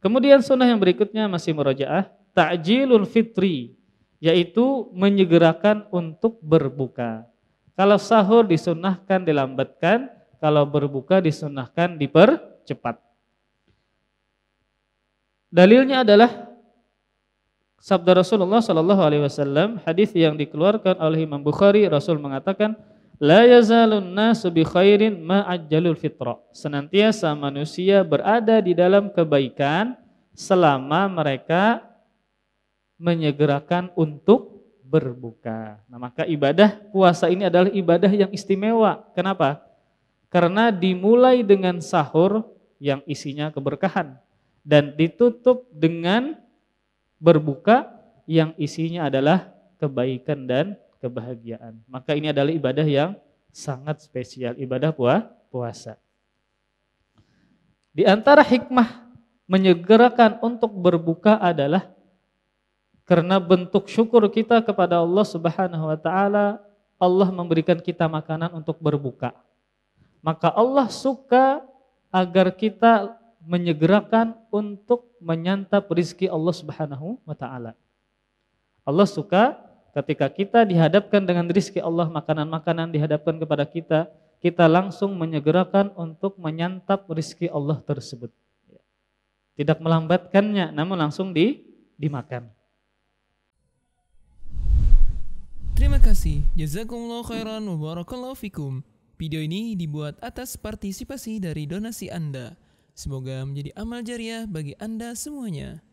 Kemudian sunnah yang berikutnya masih murojaah, takjilul fitri, yaitu menyegerakan untuk berbuka. Kalau sahur disunahkan dilambatkan, kalau berbuka disunahkan dipercepat. Dalilnya adalah sabda Rasulullah Shallallahu Alaihi Wasallam, hadis yang dikeluarkan oleh Imam Bukhari, Rasul mengatakan, La yazalun nasu bi khairin ma'ajjalul fitra. Senantiasa manusia berada di dalam kebaikan selama mereka menyegerakan untuk berbuka. Nah, maka ibadah puasa ini adalah ibadah yang istimewa. Kenapa? Karena dimulai dengan sahur yang isinya keberkahan dan ditutup dengan berbuka yang isinya adalah kebaikan dan kebahagiaan. Maka ini adalah ibadah yang sangat spesial, ibadah puah, puasa. Di antara hikmah menyegerakan untuk berbuka adalah karena bentuk syukur kita kepada Allah Subhanahu wa taala, Allah memberikan kita makanan untuk berbuka. Maka Allah suka agar kita menyegerakan untuk menyantap rizki Allah Subhanahu wa taala. Allah suka Ketika kita dihadapkan dengan rizki Allah, makanan-makanan dihadapkan kepada kita, kita langsung menyegerakan untuk menyantap rizki Allah tersebut. Tidak melambatkannya, namun langsung di, dimakan. Terima kasih. Jazakumullah khairan wa barakallahu fikum. Video ini dibuat atas partisipasi dari donasi Anda. Semoga menjadi amal jariah bagi Anda semuanya.